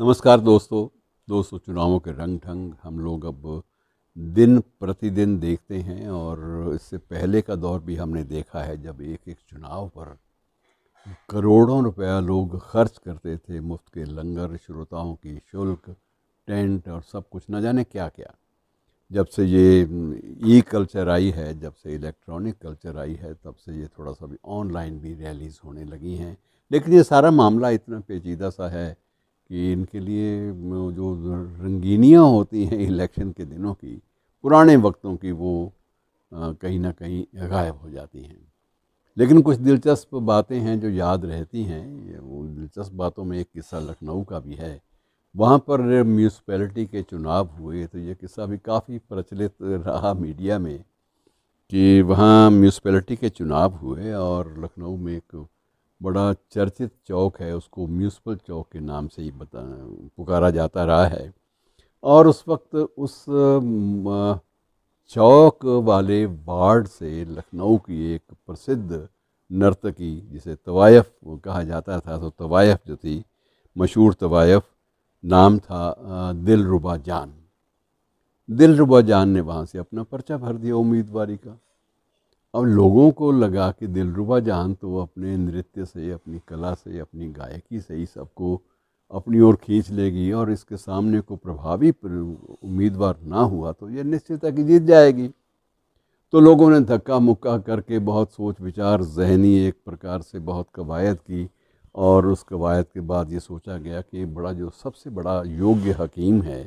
नमस्कार दोस्तों दोस्तों चुनावों के रंग ढंग हम लोग अब दिन प्रतिदिन देखते हैं और इससे पहले का दौर भी हमने देखा है जब एक एक चुनाव पर करोड़ों रुपया लोग खर्च करते थे मुफ्त के लंगर श्रोताओं की शुल्क टेंट और सब कुछ न जाने क्या क्या जब से ये ई कल्चर आई है जब से इलेक्ट्रॉनिक कल्चर आई है तब से ये थोड़ा सा भी ऑनलाइन भी रैलीज़ होने लगी हैं लेकिन ये सारा मामला इतना पेचीदा सा है कि इनके लिए जो रंगीनियाँ होती हैं इलेक्शन के दिनों की पुराने वक्तों की वो कहीं ना कहीं गायब हो जाती हैं लेकिन कुछ दिलचस्प बातें हैं जो याद रहती हैं वो दिलचस्प बातों में एक किस्सा लखनऊ का भी है वहाँ पर म्यूनसपैलिटी के चुनाव हुए तो ये किस्सा भी काफ़ी प्रचलित रहा मीडिया में कि वहाँ म्यूनसपैलिटी के चुनाव हुए और लखनऊ में एक बड़ा चर्चित चौक है उसको म्यूनसिपल चौक के नाम से ही बता पुकारा जाता रहा है और उस वक्त उस चौक वाले वार्ड से लखनऊ की एक प्रसिद्ध नर्तकी जिसे तवायफ कहा जाता था तो तवायफ जो थी मशहूर तवायफ नाम था दिलरुबा जान दिलरुबा जान ने वहाँ से अपना पर्चा भर दिया उम्मीदवारी का अब लोगों को लगा कि दिलरुबा जान तो अपने नृत्य से अपनी कला से अपनी गायकी से ही सबको अपनी ओर खींच लेगी और इसके सामने को प्रभावी उम्मीदवार ना हुआ तो ये निश्चित है कि जीत जाएगी तो लोगों ने धक्का मुक्का करके बहुत सोच विचार जहनी एक प्रकार से बहुत कवायद की और उस कवायद के बाद ये सोचा गया कि बड़ा जो सबसे बड़ा योग्य हकीम है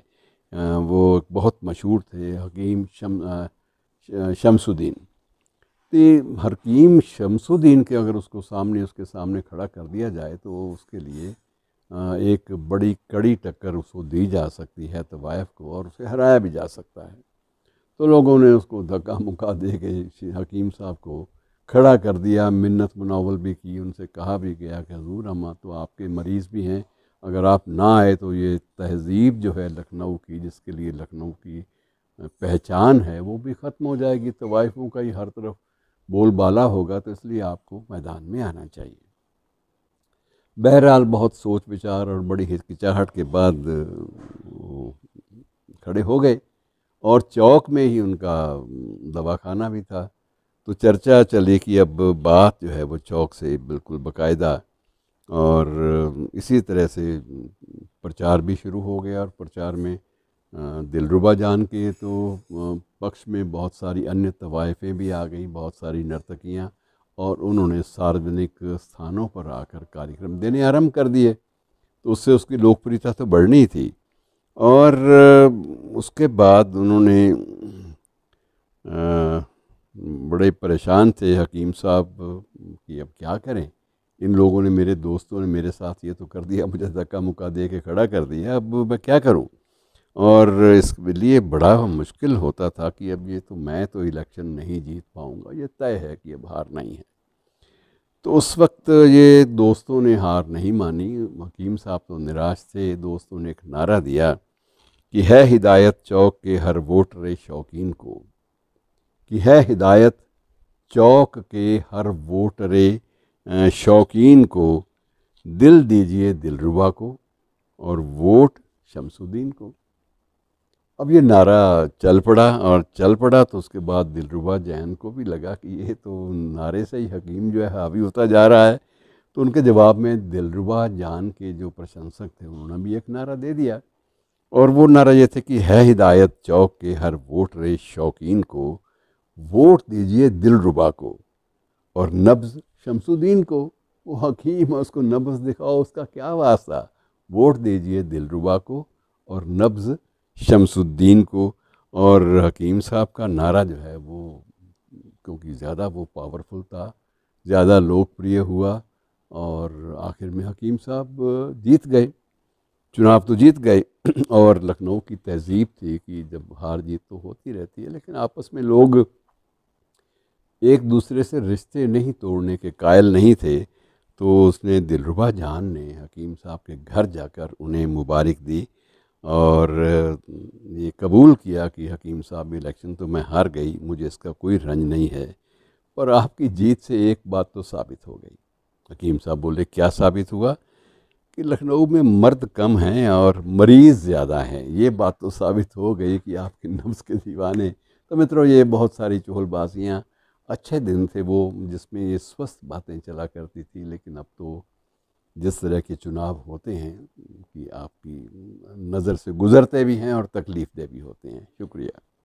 वो बहुत मशहूर थे हकीम शम शमसुद्दीन तो हरकीम शमसुद्दीन के अगर उसको सामने उसके सामने खड़ा कर दिया जाए तो उसके लिए एक बड़ी कड़ी टक्कर उसको दी जा सकती है तवायफ़ को और उसे हराया भी जा सकता है तो लोगों ने उसको धक्का मुक्का दे के हकीम साहब को खड़ा कर दिया मिन्नत मुनावल भी की उनसे कहा भी गया कि हजूर हम तो आपके मरीज़ भी हैं अगर आप ना आए तो ये तहज़ीब जो है लखनऊ की जिसके लिए लखनऊ की पहचान है वो भी ख़त्म हो जाएगी तवायफों का ही हर तरफ बोलबाला होगा तो इसलिए आपको मैदान में आना चाहिए बहरहाल बहुत सोच विचार और बड़ी हिचकिचाहट के बाद वो खड़े हो गए और चौक में ही उनका दवाखाना भी था तो चर्चा चली कि अब बात जो है वो चौक से बिल्कुल बकायदा और इसी तरह से प्रचार भी शुरू हो गया और प्रचार में दिलरुबा जान के तो पक्ष में बहुत सारी अन्य तवायफ़ें भी आ गई बहुत सारी नर्तकियाँ और उन्होंने सार्वजनिक स्थानों पर आकर कार्यक्रम देने आरंभ कर दिए तो उससे उसकी लोकप्रियता तो बढ़नी थी और उसके बाद उन्होंने बड़े परेशान थे हकीम साहब कि अब क्या करें इन लोगों ने मेरे दोस्तों ने मेरे साथ ये तो कर दिया मुझे धक्का मुक्का दे के खड़ा कर दिया अब मैं क्या करूं और इसके लिए बड़ा मुश्किल होता था कि अब ये तो मैं तो इलेक्शन नहीं जीत पाऊँगा ये तय है कि अब हार नहीं है तो उस वक्त ये दोस्तों ने हार नहीं मानी हकीम साहब तो निराश थे दोस्तों ने एक नारा दिया कि है हिदायत चौक के हर वोटर शौकीन को कि है हिदायत चौक के हर वोटर शौकीन को दिल दीजिए दिलरुबा को और वोट शमसुद्दीन को अब ये नारा चल पड़ा और चल पड़ा तो उसके बाद दिलरुबा जैन को भी लगा कि ये तो नारे से ही हकीम जो है हावी होता जा रहा है तो उनके जवाब में दिलरुबा जान के जो प्रशंसक थे उन्होंने भी एक नारा दे दिया और वो नारा ये थे कि है हिदायत चौक के हर वोट रे शौकीन को वोट दीजिए दिलरुबा को और नब्ज़ शमसुद्दीन को वो हकीम है उसको नब्ज़ दिखाओ उसका क्या वास्ता वोट दीजिए दिलरुबा को और नब्ज़ शमसुद्दीन को और हकीम साहब का नारा जो है वो क्योंकि ज़्यादा वो पावरफुल था ज़्यादा लोकप्रिय हुआ और आखिर में हकीम साहब जीत गए चुनाव तो जीत गए और लखनऊ की तहजीब थी कि जब हार जीत तो होती रहती है लेकिन आपस में लोग एक दूसरे से रिश्ते नहीं तोड़ने के कायल नहीं थे तो उसने दिलरुबा जान ने हकीम साहब के घर जाकर उन्हें मुबारक दी और ये कबूल किया कि हकीम साहब इलेक्शन तो मैं हार गई मुझे इसका कोई रंज नहीं है पर आपकी जीत से एक बात तो साबित हो गई हकीम साहब बोले क्या साबित हुआ कि लखनऊ में मर्द कम हैं और मरीज़ ज़्यादा हैं ये बात तो साबित हो गई कि आपके नफ्स के दीवाने तो मित्रों ये बहुत सारी चोलबाजियाँ अच्छे दिन थे वो जिसमें ये स्वस्थ बातें चला करती थी लेकिन अब तो जिस तरह के चुनाव होते हैं कि आपकी नज़र से गुज़रते भी हैं और तकलीफ़ दे भी होते हैं शुक्रिया